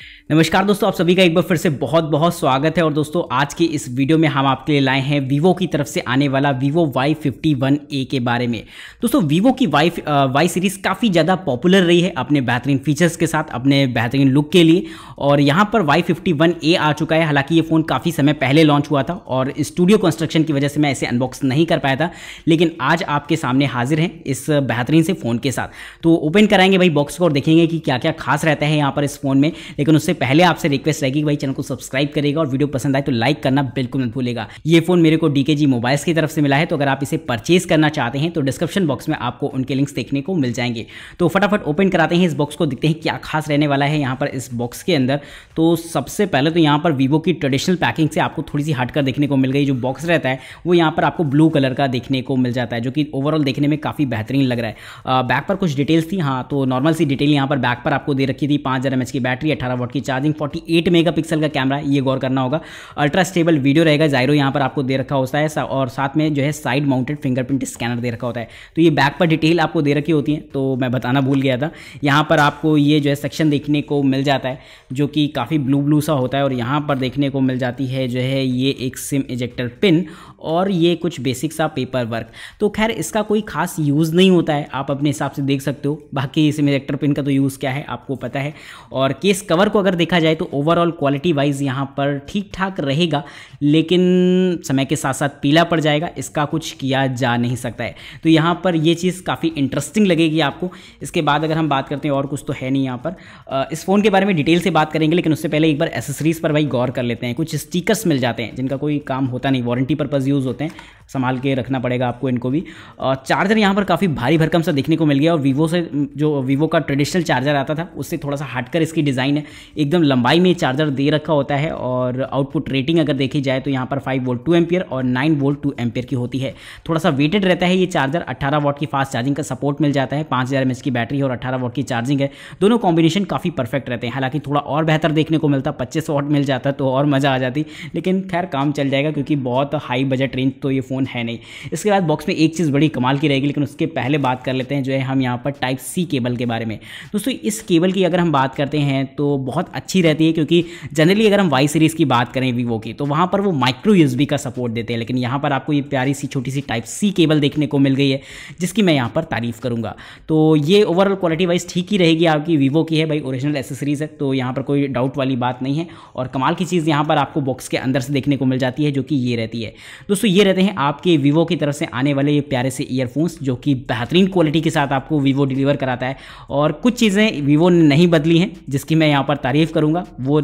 you नमस्कार दोस्तों आप सभी का एक बार फिर से बहुत बहुत स्वागत है और दोस्तों आज के इस वीडियो में हम आपके लिए लाए हैं वीवो की तरफ से आने वाला Vivo Y fifty one A के बारे में दोस्तों वीवो की वाई वाई सीरीज़ काफ़ी ज़्यादा पॉपुलर रही है अपने बेहतरीन फीचर्स के साथ अपने बेहतरीन लुक के लिए और यहाँ पर वाई फिफ्टी वन ए आ चुका है हालाँकि ये फ़ोन काफ़ी समय पहले लॉन्च हुआ था और स्टूडियो कंस्ट्रक्शन की वजह से मैं इसे अनबॉक्स नहीं कर पाया था लेकिन आज आपके सामने हाजिर हैं इस बेहतरीन से फ़ोन के साथ तो ओपन कराएंगे भाई बॉक्स को और देखेंगे कि क्या क्या खास रहता है यहाँ पर इस फ़ोन में लेकिन उससे पहले आपसे रिक्वेस्ट रहेगी भाई चैनल को सब्सक्राइब करेगा और वीडियो पसंद आए तो लाइक करना बिल्कुल मत भूलेगा ये फोन मेरे को डीकेजी मोबाइल्स की तरफ से मिला है तो अगर आप इसे परचेज करना चाहते हैं तो डिस्क्रिप्शन बॉक्स में आपको उनके लिंक्स देखने को मिल जाएंगे तो फटाफट ओपन कराते हैं इस बॉक्स को देखते हैं क्या खास रहने वाला है यहाँ पर इस बॉक्स के अंदर तो सबसे पहले तो यहाँ पर वीवो की ट्रेडिशनल पैकिंग से आपको थोड़ी सी हटकर देखने को मिल गई जो बॉक्स रहता है वो यहाँ पर आपको ब्लू कलर का देखने को मिल जाता है जो कि ओवरऑल देखने में काफ़ी बेहतरीन लग रहा है बैक पर कुछ डिटेल्स थी हाँ तो नॉर्मल सी डिटेल यहाँ पर बैक पर आपको दे रखी थी पाँच हज़ार की बैटरी अठारह वोट की चार्जिंग 48 मेगापिक्सल का कैमरा ये गौर करना होगा अल्ट्रा स्टेबल वीडियो रहेगा जायरो यहाँ पर आपको दे रखा होता है और साथ में जो है साइड माउंटेड फिंगरप्रिंट स्कैनर दे रखा होता है तो ये बैक पर डिटेल आपको दे रखी होती है तो मैं बताना भूल गया था यहाँ पर आपको ये जो है सेक्शन देखने को मिल जाता है जो कि काफ़ी ब्लू ब्लू सा होता है और यहाँ पर देखने को मिल जाती है जो है ये एक सिम इजेक्टर पिन और ये कुछ बेसिक सा पेपर वर्क तो खैर इसका कोई खास यूज़ नहीं होता है आप अपने हिसाब से देख सकते हो बाकी इसमें रेक्टर पिन का तो यूज़ क्या है आपको पता है और केस कवर को अगर देखा जाए तो ओवरऑल क्वालिटी वाइज यहाँ पर ठीक ठाक रहेगा लेकिन समय के साथ साथ पीला पड़ जाएगा इसका कुछ किया जा नहीं सकता है तो यहाँ पर ये चीज़ काफ़ी इंटरेस्टिंग लगेगी आपको इसके बाद अगर हम बात करते हैं और कुछ तो है नहीं यहाँ पर इस फ़ोन के बारे में डिटेल से बात करेंगे लेकिन उससे पहले एक बार एसेसरीज़ पर भाई गौर कर लेते हैं कुछ स्टिकर्स मिल जाते हैं जिनका कोई काम होता नहीं वारंटी पर्पज़ यूज़ यूज़ होते हैं संभाल के रखना पड़ेगा आपको इनको भी चार्जर यहाँ पर काफ़ी भारी भरकम सा देखने को मिल गया और वीवो से जो वीवो का ट्रेडिशनल चार्जर आता था उससे थोड़ा सा हटकर इसकी डिज़ाइन है एकदम लंबाई में चार्जर दे रखा होता है और आउटपुट रेटिंग अगर देखी जाए तो यहाँ पर फाइव वोल्ट टू एम्पियर और नाइन वोल्ट टू एम्पियर की होती है थोड़ा सा वेटेड रहता है ये चार्जर अट्ठारह वोट की फास्ट चार्जिंग का सपोर्ट मिल जाता है पाँच हज़ार की बैटरी और अट्ठारह वोट की चार्जिंग है दोनों कॉम्बिनेशन काफ़ी परफेक्ट रहते हैं हालांकि थोड़ा और बेहतर देखने को मिलता पच्चीस वोट मिल जाता तो और मज़ा आ जाती लेकिन खैर काम चल जाएगा क्योंकि बहुत हाई बजट रेंज तो ये फ़ोन फ़ोन है नहीं इसके बाद बॉक्स में एक चीज़ बड़ी कमाल की रहेगी लेकिन उसके पहले बात कर लेते हैं जो है हम यहाँ पर टाइप सी केबल के बारे में दोस्तों इस केबल की अगर हम बात करते हैं तो बहुत अच्छी रहती है क्योंकि जनरली अगर हम वाई सीरीज़ की बात करें वीवो की तो वहाँ पर वो माइक्रो यूज का सपोर्ट देते हैं लेकिन यहाँ पर आपको ये प्यारी सी छोटी सी टाइप सी केबल देखने को मिल गई है जिसकी मैं यहाँ पर तारीफ़ करूँगा तो ये ओवरऑल क्वालिटी वाइज ठीक ही रहेगी आपकी वीवो की है भाई ओरिजिनल एसेसरीज़ है तो यहाँ पर कोई डाउट वाली बात नहीं है और कमाल की चीज़ यहाँ पर आपको बॉक्स के अंदर से देखने को मिल जाती है जो कि ये रहती है दोस्तों ये रहते हैं आपके वीवो की तरफ से आने वाले ये प्यारे से ईयरफोन्स जो कि बेहतरीन क्वालिटी के साथ आपको वीवो डिलीवर कराता है और कुछ चीज़ें वीवो ने नहीं बदली हैं जिसकी मैं यहाँ पर तारीफ़ करूँगा वो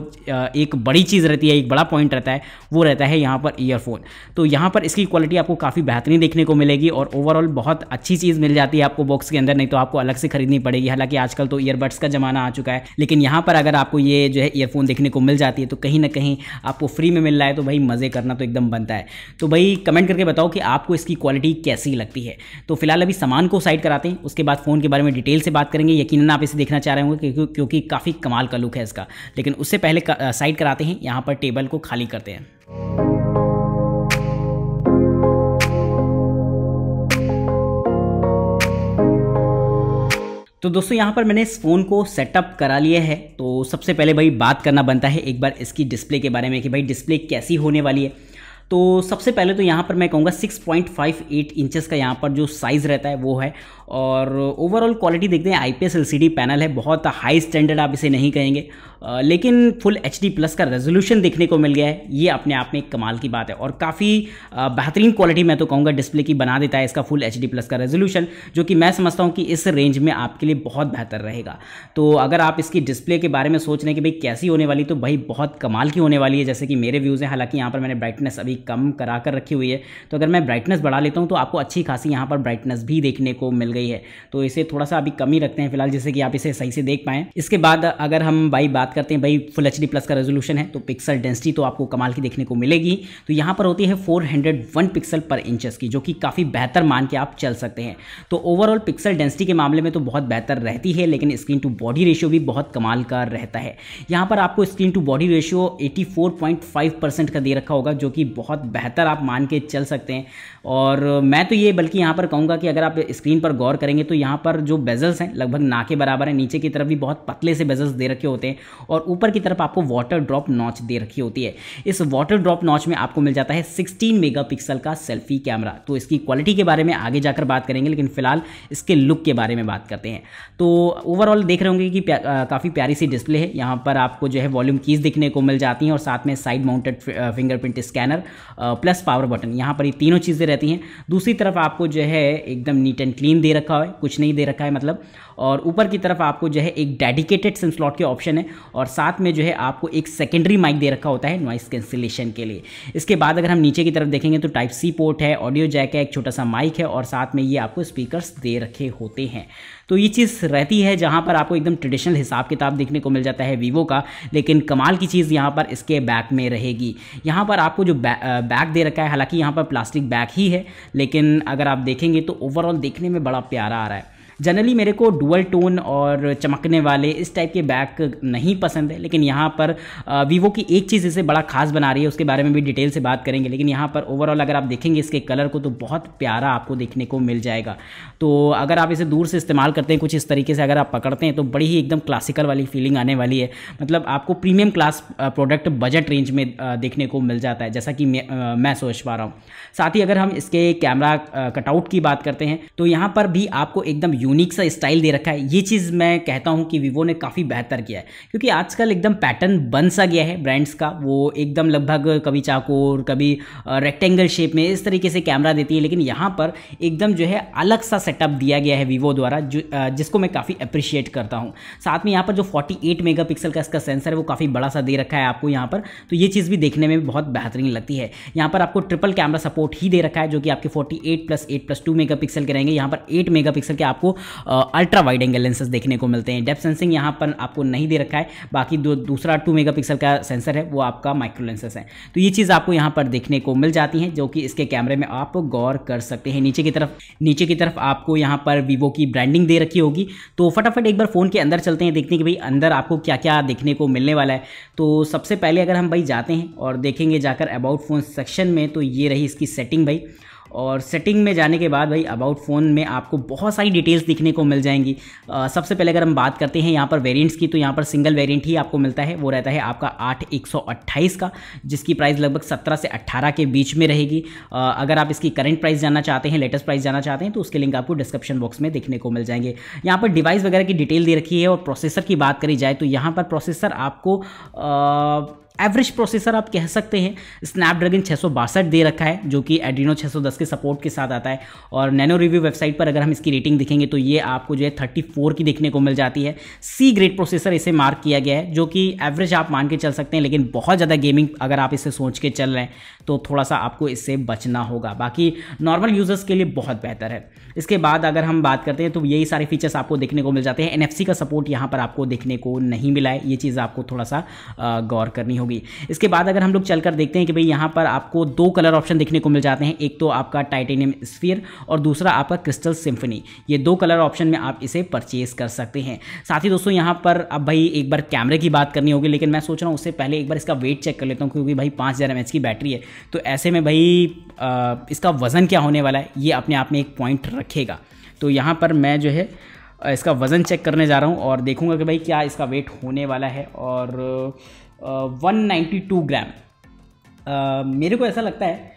एक बड़ी चीज़ रहती है एक बड़ा पॉइंट रहता है वो रहता है यहाँ पर ईयरफोन तो यहाँ पर इसकी क्वालिटी आपको काफ़ी बेहतरीन देखने को मिलेगी और ओवरऑल बहुत अच्छी चीज़ मिल जाती है आपको बॉक्स के अंदर नहीं तो आपको अलग से खरीदनी पड़ेगी हालांकि आजकल तो ईयरबड्स का ज़माना आ चुका है लेकिन यहाँ पर अगर आपको ये जो है ईयरफोन देखने को मिल जाती है तो कहीं ना कहीं आपको फ्री में मिल रहा है तो भाई मज़े करना तो एकदम बनता है तो भाई कमेंट करके बताओ कि आपको इसकी क्वालिटी कैसी लगती है तो फिलहाल अभी सामान को साइड कराते हैं उसके बाद फ़ोन के बारे में डिटेल से बात करेंगे यकीन आप इसे देखना चाह रहे होंगे क्योंकि काफ़ी कमाल का लुक है इसका लेकिन उससे पहले साइड कराते हैं यहाँ पर टेबल को खाली करते हैं तो दोस्तों यहाँ पर मैंने इस फ़ोन को सेटअप करा लिया है तो सबसे पहले भाई बात करना बनता है एक बार इसकी डिस्प्ले के बारे में कि भाई डिस्प्ले कैसी होने वाली है तो सबसे पहले तो यहाँ पर मैं कहूँगा 6.58 इंचेस का यहाँ पर जो साइज़ रहता है वो है और ओवरऑल क्वालिटी देखते हैं आई पी पैनल है बहुत हाई स्टैंडर्ड आप इसे नहीं कहेंगे आ, लेकिन फुल एच प्लस का रेजोल्यूशन देखने को मिल गया है ये अपने आप में एक कमाल की बात है और काफ़ी बेहतरीन क्वालिटी मैं तो कहूँगा डिस्प्ले की बना देता है इसका फुल एच प्लस का रेजोल्यूशन जो कि मैं समझता हूँ कि इस रेंज में आपके लिए बहुत बेहतर रहेगा तो अगर आप इसकी डिस्प्ले के बारे में सोच रहे हैं कि भाई कैसी होने वाली तो भाई बहुत कमाल की होने वाली है जैसे कि मेरे व्यूज़ हैं हालांकि यहाँ पर मैंने ब्राइटनेस अभी कम करा कर रखी हुई है तो अगर मैं ब्राइटनेस बढ़ा लेता हूँ तो आपको अच्छी खासी यहाँ पर ब्राइटनेस भी देखने को मिल गई है तो इसे थोड़ा सा अभी कमी रखते हैं फिलहाल जैसे कि आप इसे सही से देख पाएँ इसके बाद अगर हम भाई बात करते हैं भाई फुल एच प्लस का रेजोलूशन है तो पिक्सल डेंसिटी तो आपको कमाल की देखने को मिलेगी तो यहाँ पर होती है फोर पिक्सल पर इंचज की जो कि काफ़ी बेहतर मान के आप चल सकते हैं तो ओवरऑल पिक्सल डेंसिटी के मामले में तो बहुत बेहतर रहती है लेकिन स्क्रीन टू बॉडी रेशियो भी बहुत कमाल का रहता है यहाँ पर आपको screen to body ratio 84.5 percent का दे रखा होगा जो कि बहुत बेहतर आप मान के चल सकते हैं और मैं तो ये बल्कि यहाँ पर कहूँगा कि अगर आप स्क्रीन पर गौर करेंगे तो यहाँ पर जो बेजल्स हैं लगभग ना के बराबर हैं नीचे की तरफ भी बहुत पतले से बेजल्स दे रखे होते हैं और ऊपर की तरफ आपको वाटर ड्रॉप नॉच दे रखी होती है इस वाटर ड्रॉप नॉच में आपको मिल जाता है सिक्सटीन मेगा का सेल्फी कैमरा तो इसकी क्वालिटी के बारे में आगे जाकर बात करेंगे लेकिन फिलहाल इसके लुक के बारे में बात करते हैं तो ओवरऑल देख रहे होंगे कि काफ़ी प्यारी सी डिस्प्ले है यहाँ पर आपको जो है वॉल्यूम कीज़ दिखने को मिल जाती हैं और साथ में side mounted fingerprint scanner plus power button यहाँ पर ये तीनों चीज़ें रहती हैं दूसरी तरफ आपको जो है एकदम नीट एंड क्लीन दे रखा है कुछ नहीं दे रखा है मतलब और ऊपर की तरफ आपको जो है एक डेडिकेटेड सिम स्लॉट के ऑप्शन है और साथ में जो है आपको एक सेकेंडरी माइक दे रखा होता है नॉइस कैंसिलेशन के लिए इसके बाद अगर हम नीचे की तरफ देखेंगे तो टाइप सी पोर्ट है ऑडियो जैक है एक छोटा सा माइक है और साथ में ये आपको स्पीकर्स दे रखे होते हैं तो ये चीज़ रहती है जहाँ पर आपको एकदम ट्रेडिशनल हिसाब किताब देखने को मिल जाता है वीवो का लेकिन कमाल की चीज़ यहाँ पर इसके बैक में रहेगी यहाँ पर आपको जो बै, बैग दे रखा है हालांकि यहाँ पर प्लास्टिक बैग ही है लेकिन अगर आप देखेंगे तो ओवरऑल देखने में बड़ा प्यारा आ रहा है जनरली मेरे को डुअल टोन और चमकने वाले इस टाइप के बैग नहीं पसंद है लेकिन यहाँ पर वीवो की एक चीज़ इसे बड़ा खास बना रही है उसके बारे में भी डिटेल से बात करेंगे लेकिन यहाँ पर ओवरऑल अगर आप देखेंगे इसके कलर को तो बहुत प्यारा आपको देखने को मिल जाएगा तो अगर आप इसे दूर से इस्तेमाल करते हैं कुछ इस तरीके से अगर आप पकड़ते हैं तो बड़ी ही एकदम क्लासिकल वाली फीलिंग आने वाली है मतलब आपको premium class product budget range में देखने को मिल जाता है जैसा कि मैं सोच पा रहा हूँ साथ ही अगर हम इसके कैमरा कटआउट की बात करते हैं तो यहाँ पर भी आपको एकदम यू यूनिक सा स्टाइल दे रखा है ये चीज़ मैं कहता हूँ कि वीवो ने काफ़ी बेहतर किया है क्योंकि आजकल एकदम पैटर्न बन सा गया है ब्रांड्स का वो एकदम लगभग कभी चाकोर कभी रेक्टेंगल शेप में इस तरीके से कैमरा देती है लेकिन यहाँ पर एकदम जो है अलग सा सेटअप दिया गया है वीवो द्वारा जो जिसको मैं काफ़ी अप्रिशिएट करता हूँ साथ में यहाँ पर जो फोर्टी मेगापिक्सल का इसका सेंसर है वो काफ़ी बड़ा सा दे रखा है आपको यहाँ पर तो ये चीज़ भी देखने में बहुत बेहतरीन लगती है यहाँ पर आपको ट्रिपल कैमरा सपोर्ट ही दे रखा है जो कि आपके eight plus eight plus two mega के रहेंगे यहाँ पर एट मेगा के आपको अल्ट्रा वाइड एंगल लेंसेज देखने को मिलते हैं डेप सेंसिंग यहाँ पर आपको नहीं दे रखा है बाकी जो दूसरा टू पिक्सल का सेंसर है वो आपका माइक्रो लेंसेस है तो ये चीज़ आपको यहाँ पर देखने को मिल जाती है जो कि इसके कैमरे में आप गौर कर सकते हैं नीचे की तरफ नीचे की तरफ आपको यहाँ पर वीवो की ब्रांडिंग दे रखी होगी तो फटाफट एक बार फ़ोन के अंदर चलते हैं देखते हैं कि भाई अंदर आपको क्या क्या देखने को मिलने वाला है तो सबसे पहले अगर हम भाई जाते हैं और देखेंगे जाकर अबाउट फ़ोन सेक्शन में तो ये रही इसकी सेटिंग भाई और सेटिंग में जाने के बाद भाई अबाउट फ़ोन में आपको बहुत सारी डिटेल्स दिखने को मिल जाएंगी आ, सबसे पहले अगर हम बात करते हैं यहाँ पर वेरिएंट्स की तो यहाँ पर सिंगल वेरिएंट ही आपको मिलता है वो रहता है आपका आठ एक का जिसकी प्राइस लगभग सत्रह से अट्ठारह के बीच में रहेगी आ, अगर आप इसकी करंट प्राइस जानना चाहते हैं लेटेस्ट प्राइस जानना चाहते हैं तो उसके लिंक आपको डिस्क्रिप्शन बॉक्स में देखने को मिल जाएंगे यहाँ पर डिवाइस वगैरह की डिटेल दे रखी है और प्रोसेसर की बात करी जाए तो यहाँ पर प्रोसेसर आपको एवरेज प्रोसेसर आप कह सकते हैं स्नैपड्रैगन छः दे रखा है जो कि एड्रीनो 610 के सपोर्ट के साथ आता है और नैनो रिव्यू वेबसाइट पर अगर हम इसकी रेटिंग देखेंगे तो ये आपको जो है 34 की देखने को मिल जाती है सी ग्रेड प्रोसेसर इसे मार्क किया गया है जो कि एवरेज आप मान के चल सकते हैं लेकिन बहुत ज़्यादा गेमिंग अगर आप इसे सोच के चल रहे हैं तो थोड़ा सा आपको इससे बचना होगा बाकी नॉर्मल यूज़र्स के लिए बहुत बेहतर है इसके बाद अगर हम बात करते हैं तो यही सारे फीचर्स आपको देखने को मिल जाते हैं एन का सपोर्ट यहाँ पर आपको देखने को नहीं मिला है ये चीज़ आपको थोड़ा सा गौर करनी होगी होंगी इसके बाद अगर हम लोग चलकर देखते हैं कि भाई यहाँ पर आपको दो कलर ऑप्शन देखने को मिल जाते हैं एक तो आपका टाइटेनियम स्फीयर और दूसरा आपका क्रिस्टल सिम्फनी ये दो कलर ऑप्शन में आप इसे परचेज कर सकते हैं साथ ही दोस्तों यहाँ पर अब भाई एक बार कैमरे की बात करनी होगी लेकिन मैं सोच रहा हूँ उससे पहले एक बार इसका वेट चेक कर लेता हूँ क्योंकि भाई पाँच हज़ार की बैटरी है तो ऐसे में भाई इसका वज़न क्या होने वाला है ये अपने आप में एक पॉइंट रखेगा तो यहाँ पर मैं जो है इसका वज़न चेक करने जा रहा हूँ और देखूँगा कि भाई क्या इसका वेट होने वाला है और 192 ग्राम uh, मेरे को ऐसा लगता है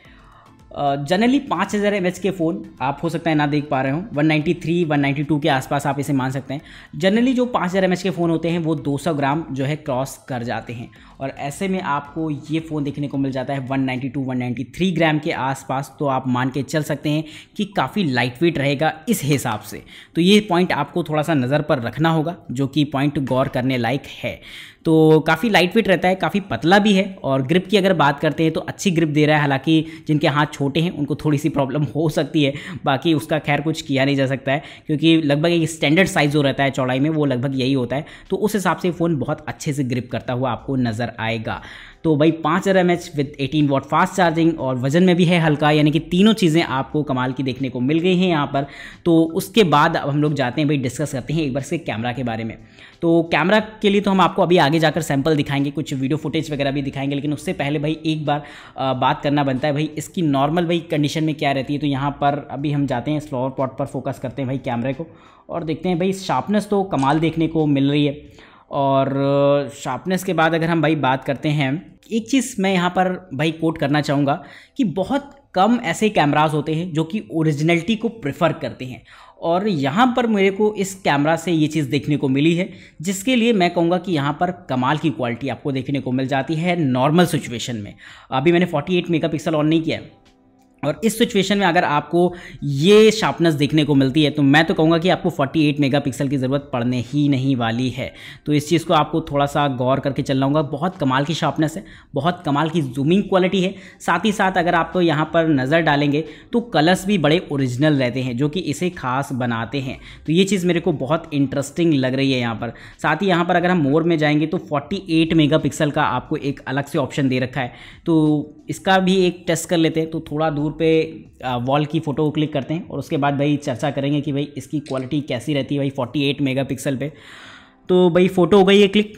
जनरली uh, पाँच हज़ार एम के फ़ोन आप हो सकता है ना देख पा रहे हो 193, 192 के आसपास आप इसे मान सकते हैं जनरली जो पाँच हज़ार एम के फ़ोन होते हैं वो 200 ग्राम जो है क्रॉस कर जाते हैं और ऐसे में आपको ये फ़ोन देखने को मिल जाता है 192, 193 ग्राम के आसपास तो आप मान के चल सकते हैं कि काफ़ी लाइट वेट रहेगा इस हिसाब से तो ये पॉइंट आपको थोड़ा सा नज़र पर रखना होगा जो कि पॉइंट गौर करने लायक है तो काफ़ी लाइट वेट रहता है काफ़ी पतला भी है और ग्रिप की अगर बात करते हैं तो अच्छी ग्रिप दे रहा है हालांकि जिनके हाथ छोटे हैं उनको थोड़ी सी प्रॉब्लम हो सकती है बाकी उसका खैर कुछ किया नहीं जा सकता है क्योंकि लगभग एक स्टैंडर्ड साइज़ जो रहता है चौड़ाई में वो लगभग यही होता है तो उस हिसाब से फ़ोन बहुत अच्छे से ग्रिप करता हुआ आपको नज़र आएगा तो भाई पाँच हज़ार M H with eighteen watt fast charging और वजन में भी है हल्का यानी कि तीनों चीज़ें आपको कमाल की देखने को मिल गई हैं यहाँ पर तो उसके बाद अब हम लोग जाते हैं भाई डिस्कस करते हैं एक बार से कैमरा के बारे में तो कैमरा के लिए तो हम आपको अभी आगे जाकर सैम्पल दिखाएंगे कुछ वीडियो फुटेज वगैरह भी दिखाएंगे लेकिन उससे पहले भाई एक बार बात करना बनता है भाई इसकी नॉर्मल भाई कंडीशन में क्या रहती है तो यहाँ पर अभी हम जाते हैं फ्लावर पॉट पर फोकस करते हैं भाई कैमरे को और देखते हैं भाई शार्पनेस तो कमाल देखने को मिल रही है और शार्पनेस के बाद अगर हम भाई बात करते हैं एक चीज़ मैं यहाँ पर भाई कोट करना चाहूँगा कि बहुत कम ऐसे कैमराज होते हैं जो कि ओरिजिनलिटी को प्रेफर करते हैं और यहाँ पर मेरे को इस कैमरा से ये चीज़ देखने को मिली है जिसके लिए मैं कहूँगा कि यहाँ पर कमाल की क्वालिटी आपको देखने को मिल जाती है नॉर्मल सिचुएशन में अभी मैंने 48 मेगापिक्सल ऑन नहीं किया है और इस सिचुएशन में अगर आपको ये शार्पनेस देखने को मिलती है तो मैं तो कहूँगा कि आपको 48 मेगापिक्सल की ज़रूरत पड़ने ही नहीं वाली है तो इस चीज़ को आपको थोड़ा सा गौर करके रहा होगा बहुत कमाल की शार्पनेस है बहुत कमाल की जूमिंग क्वालिटी है साथ ही साथ अगर आप तो यहाँ पर नज़र डालेंगे तो कलर्स भी बड़े ओरिजिनल रहते हैं जो कि इसे खास बनाते हैं तो ये चीज़ मेरे को बहुत इंटरेस्टिंग लग रही है यहाँ पर साथ ही यहाँ पर अगर हम मोर में जाएंगे तो फोर्टी एट का आपको एक अलग से ऑप्शन दे रखा है तो इसका भी एक टेस्ट कर लेते हैं तो थोड़ा दूर पे वॉल की फ़ोटो क्लिक करते हैं और उसके बाद भाई चर्चा करेंगे कि भाई इसकी क्वालिटी कैसी रहती है भाई 48 मेगापिक्सल पे तो भाई फ़ोटो हो गई है क्लिक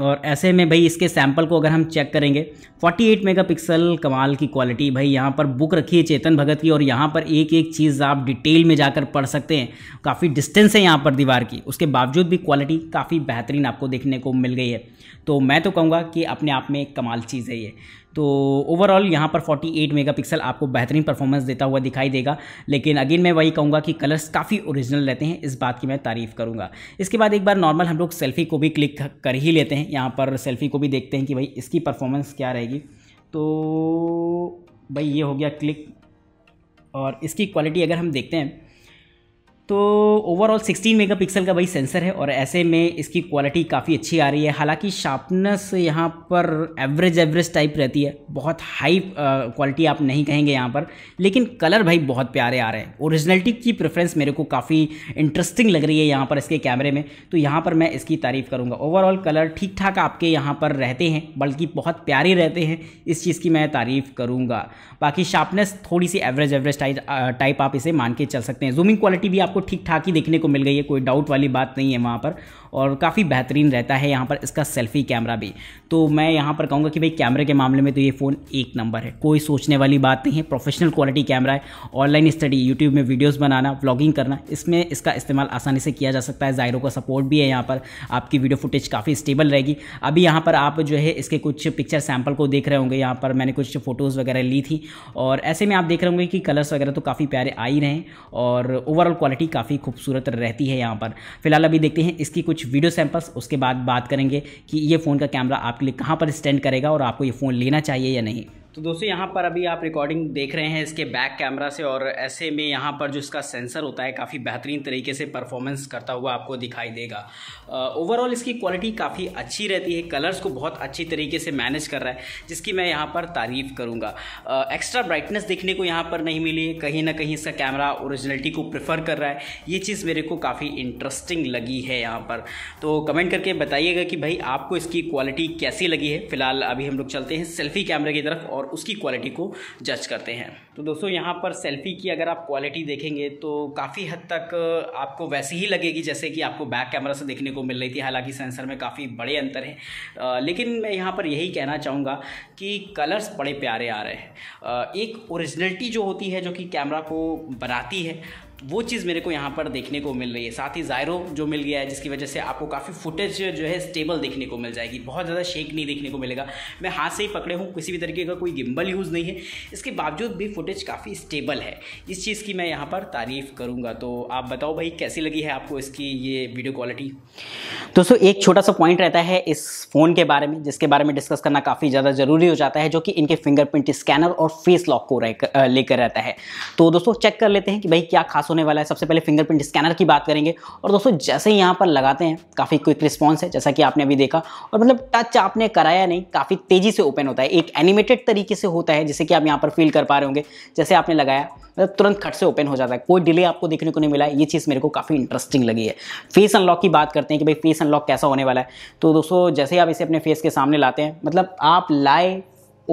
और ऐसे में भाई इसके सैंपल को अगर हम चेक करेंगे 48 मेगापिक्सल कमाल की क्वालिटी भाई यहाँ पर बुक रखी है चेतन भगत की और यहाँ पर एक एक चीज़ आप डिटेल में जाकर पढ़ सकते हैं काफ़ी डिस्टेंस है यहाँ पर दीवार की उसके बावजूद भी क्वालिटी काफ़ी बेहतरीन आपको देखने को मिल गई है तो मैं तो कहूँगा कि अपने आप में कमाल चीज़ है ये तो ओवरऑल यहाँ पर 48 मेगापिक्सल आपको बेहतरीन परफॉर्मेंस देता हुआ दिखाई देगा लेकिन अगेन मैं वही कहूँगा कि कलर्स काफ़ी ओरिजिनल रहते हैं इस बात की मैं तारीफ़ करूँगा इसके बाद एक बार नॉर्मल हम लोग सेल्फी को भी क्लिक कर ही लेते हैं हैं यहाँ पर सेल्फी को भी देखते हैं कि भाई इसकी परफॉर्मेंस क्या रहेगी तो भाई ये हो गया क्लिक और इसकी क्वालिटी अगर हम देखते हैं तो ओवरऑल 16 मेगापिक्सल का भाई सेंसर है और ऐसे में इसकी क्वालिटी काफ़ी अच्छी आ रही है हालांकि शार्पनेस यहाँ पर एवरेज एवरेज टाइप रहती है बहुत हाई क्वालिटी आप नहीं कहेंगे यहाँ पर लेकिन कलर भाई बहुत प्यारे आ रहे हैं ओरिजिनलिटी की प्रेफरेंस मेरे को काफ़ी इंटरेस्टिंग लग रही है यहाँ पर इसके कैमरे में तो यहाँ पर मैं इसकी तारीफ़ करूँगा ओवरऑल कलर ठीक ठाक आपके यहाँ पर रहते हैं बल्कि बहुत प्यारे रहते हैं इस चीज़ की मैं तारीफ़ करूँगा बाकी शार्पनेस थोड़ी सी एवरेज एवरेज टाइप टाइप आप इसे मान के चल सकते हैं जूमिंग क्वालिटी भी आप आपको ठीक ठाक ही देखने को मिल गई है कोई डाउट वाली बात नहीं है वहाँ पर और काफ़ी बेहतरीन रहता है यहाँ पर इसका सेल्फी कैमरा भी तो मैं यहाँ पर कहूँगा कि भाई कैमरे के मामले में तो ये फ़ोन एक नंबर है कोई सोचने वाली बात नहीं है प्रोफेशनल क्वालिटी कैमरा है ऑनलाइन स्टडी यूट्यूब में वीडियोज़ बनाना व्लॉगिंग करना इसमें इसका इस्तेमाल आसानी से किया जा सकता है जायरो का सपोर्ट भी है यहाँ पर आपकी वीडियो फुटेज काफ़ी स्टेबल रहेगी अभी यहाँ पर आप जो है इसके कुछ पिक्चर सैम्पल को देख रहे होंगे यहाँ पर मैंने कुछ फ़ोटोज़ वगैरह ली थी और ऐसे में आप देख रहे होंगे कि कलर्स वगैरह तो काफ़ी प्यारे आ ही रहे हैं और ओवरऑल क्वालिटी काफ़ी खूबसूरत रहती है यहाँ पर फिलहाल अभी देखते हैं इसकी कुछ कुछ वीडियो सैंपल्स उसके बाद बात करेंगे कि ये फ़ोन का कैमरा आपके लिए कहाँ पर स्टैंड करेगा और आपको ये फ़ोन लेना चाहिए या नहीं तो दोस्तों यहाँ पर अभी आप रिकॉर्डिंग देख रहे हैं इसके बैक कैमरा से और ऐसे में यहाँ पर जो इसका सेंसर होता है काफ़ी बेहतरीन तरीके से परफॉर्मेंस करता हुआ आपको दिखाई देगा ओवरऑल uh, इसकी क्वालिटी काफ़ी अच्छी रहती है कलर्स को बहुत अच्छी तरीके से मैनेज कर रहा है जिसकी मैं यहाँ पर तारीफ़ करूँगा एक्स्ट्रा ब्राइटनेस देखने को यहाँ पर नहीं मिली कहीं ना कहीं इसका कैमरा ओरिजिनलिटी को प्रेफर कर रहा है ये चीज़ मेरे को काफ़ी इंटरेस्टिंग लगी है यहाँ पर तो कमेंट करके बताइएगा कि भाई आपको इसकी क्वालिटी कैसी लगी है फिलहाल अभी हम लोग चलते हैं सेल्फी कैमरे की तरफ और और उसकी क्वालिटी को जज करते हैं तो दोस्तों यहाँ पर सेल्फ़ी की अगर आप क्वालिटी देखेंगे तो काफ़ी हद तक आपको वैसी ही लगेगी जैसे कि आपको बैक कैमरा से देखने को मिल रही थी हालांकि सेंसर में काफ़ी बड़े अंतर हैं लेकिन मैं यहाँ पर यही कहना चाहूँगा कि कलर्स बड़े प्यारे आ रहे हैं एक ओरिजिनलिटी जो होती है जो कि कैमरा को बनाती है वो चीज़ मेरे को यहाँ पर देखने को मिल रही है साथ ही जायरो जो मिल गया है जिसकी वजह से आपको काफ़ी फुटेज जो है स्टेबल देखने को मिल जाएगी बहुत ज़्यादा शेक नहीं देखने को मिलेगा मैं हाथ से ही पकड़े हूँ किसी भी तरीके का कोई गिम्बल यूज़ नहीं है इसके बावजूद भी फुटेज काफ़ी स्टेबल है इस चीज़ की मैं यहाँ पर तारीफ़ करूँगा तो आप बताओ भाई कैसी लगी है आपको इसकी ये वीडियो क्वालिटी दोस्तों एक छोटा सा पॉइंट रहता है इस फ़ोन के बारे में जिसके बारे में डिस्कस करना काफ़ी ज़्यादा ज़रूरी हो जाता है जो कि इनके फिंगरप्रिंट स्कैनर और फेस लॉक को लेकर रहता है तो दोस्तों चेक कर लेते हैं कि भाई क्या खास होने वाला है सबसे पहले फिंगरप्रिंट स्कैनर की बात करेंगे और दोस्तों जैसे ही यहाँ पर लगाते हैं काफ़ी क्विक रिस्पॉन्स है जैसा कि आपने अभी देखा और मतलब टच आपने कराया नहीं काफ़ी तेज़ी से ओपन होता है एक एनिमेटेड तरीके से होता है जैसे कि आप यहाँ पर फील कर पा रहे होंगे जैसे आपने लगाया मतलब तुरंत खट से ओपन हो जाता है कोई डिले आपको देखने को नहीं मिला ये चीज़ मेरे को काफ़ी इंटरेस्टिंग लगी है फेस अनलॉक की बात करते हैं कि भाई फेस अनलॉक कैसा होने वाला है तो दोस्तों जैसे ही आप इसे अपने फेस के सामने लाते हैं मतलब आप लाए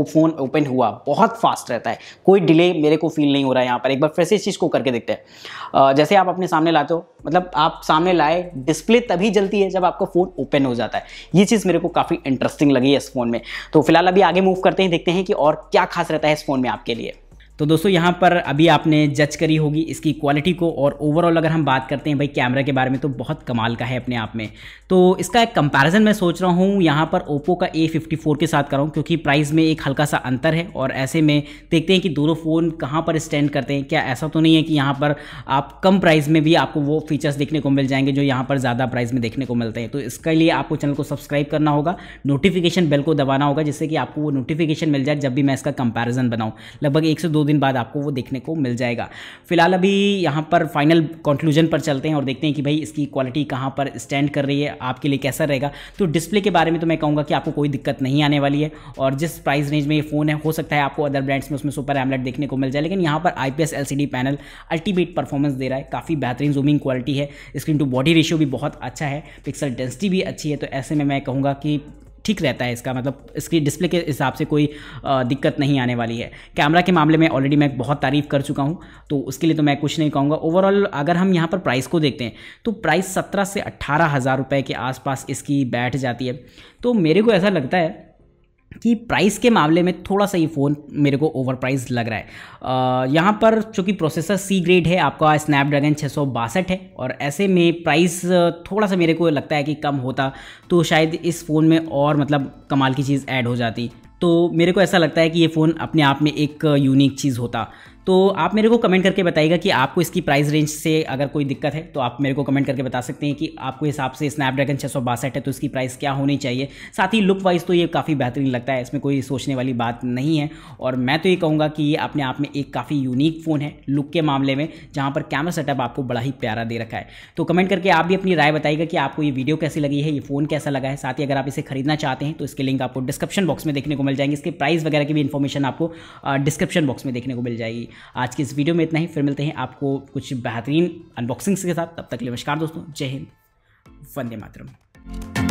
फ़ोन ओपन हुआ बहुत फास्ट रहता है कोई डिले मेरे को फील नहीं हो रहा है यहाँ पर एक बार फिर से इस चीज़ को करके देखते हैं जैसे आप अपने सामने लाते हो मतलब आप सामने लाए डिस्प्ले तभी जलती है जब आपका फ़ोन ओपन हो जाता है ये चीज़ मेरे को काफ़ी इंटरेस्टिंग लगी है इस फ़ोन में तो फिलहाल अभी आगे मूव करते हैं देखते हैं कि और क्या खास रहता है इस फ़ोन में आपके लिए तो दोस्तों यहाँ पर अभी आपने जज करी होगी इसकी क्वालिटी को और ओवरऑल अगर हम बात करते हैं भाई कैमरा के बारे में तो बहुत कमाल का है अपने आप में तो इसका एक कंपैरिजन मैं सोच रहा हूँ यहाँ पर ओप्पो का ए के साथ कर रहा हूँ क्योंकि प्राइस में एक हल्का सा अंतर है और ऐसे में देखते हैं कि दोनों फ़ोन कहाँ पर स्टैंड करते हैं क्या ऐसा तो नहीं है कि यहाँ पर आप कम प्राइस में भी आपको वो फीचर्स देखने को मिल जाएंगे जो यहाँ पर ज़्यादा प्राइस में देखने को मिलते हैं तो इसके लिए आपको चैनल को सब्सक्राइब करना होगा नोटिफिकेशन बेल को दबाना होगा जिससे कि आपको वो नोटिफिकेशन मिल जाए जब भी मैं इसका कंपेरिजन बनाऊँ लगभग एक से दो दिन बाद आपको वो देखने को मिल जाएगा फिलहाल अभी यहाँ पर फाइनल कंक्लूजन पर चलते हैं और देखते हैं कि भाई इसकी क्वालिटी कहाँ पर स्टैंड कर रही है आपके लिए कैसा रहेगा तो डिस्प्ले के बारे में तो मैं कहूँगा कि आपको कोई दिक्कत नहीं आने वाली है और जिस प्राइस रेंज में ये फ़ोन है हो सकता है आपको अदर ब्रांड्स में उसमें सुपर एमलेट देखने को मिल जाए लेकिन यहाँ पर I P panel ultimate performance दे रहा है काफ़ी बेहतरीन जूमिंग क्वालिटी है स्क्रीन टू बॉडी रेशियो भी बहुत अच्छा है पिक्सल डेंसिटी भी अच्छी है तो ऐसे में मैं कहूँगा कि ठीक रहता है इसका मतलब इसकी डिस्प्ले के हिसाब से कोई दिक्कत नहीं आने वाली है कैमरा के मामले में ऑलरेडी मैं बहुत तारीफ़ कर चुका हूँ तो उसके लिए तो मैं कुछ नहीं कहूँगा ओवरऑल अगर हम यहाँ पर प्राइस को देखते हैं तो प्राइस सत्रह से अट्ठारह हज़ार रुपये के आसपास इसकी बैठ जाती है तो मेरे को ऐसा लगता है कि प्राइस के मामले में थोड़ा सा ये फ़ोन मेरे को ओवर प्राइस लग रहा है यहाँ पर चूँकि प्रोसेसर सी ग्रेड है आपका स्नैपड्रैगन छः सौ बासठ है और ऐसे में प्राइस थोड़ा सा मेरे को लगता है कि कम होता तो शायद इस फ़ोन में और मतलब कमाल की चीज़ ऐड हो जाती तो मेरे को ऐसा लगता है कि ये फ़ोन अपने आप में एक यूनिक चीज़ होता तो आप मेरे को कमेंट करके बताइएगा कि आपको इसकी प्राइस रेंज से अगर कोई दिक्कत है तो आप मेरे को कमेंट करके बता सकते हैं कि आपको हिसाब से स्नैपड्रैगन छः सौ बासठ है तो इसकी प्राइस क्या होनी चाहिए साथ ही लुक वाइज तो ये काफ़ी बेहतरीन लगता है इसमें कोई सोचने वाली बात नहीं है और मैं तो ये कहूँगा कि ये अपने आप में एक काफ़ी यूनिक फ़ोन है लुक के मामले में जहाँ पर कैमरा सेटअप आपको बड़ा ही प्यारा दे रखा है तो कमेंट करके आप भी अपनी राय बताइएगा कि आपको ये वीडियो कैसी लगी है ये फ़ोन कैसा लगा है साथ ही अगर आप इसे खरीदना चाहते हैं तो इसके लिंक आपको डिस्क्रिप्शन बॉक्स में देखने को मिल जाएंगे इसके प्राइस वगैरह की भी इन्फॉर्मेशन आपको डिस्क्रिप्शन बॉक्स में देखने को मिल जाएगी आज के इस वीडियो में इतना ही फिर मिलते हैं आपको कुछ बेहतरीन अनबॉक्सिंग्स के साथ तब तक नमस्कार दोस्तों जय हिंद वंदे मातरम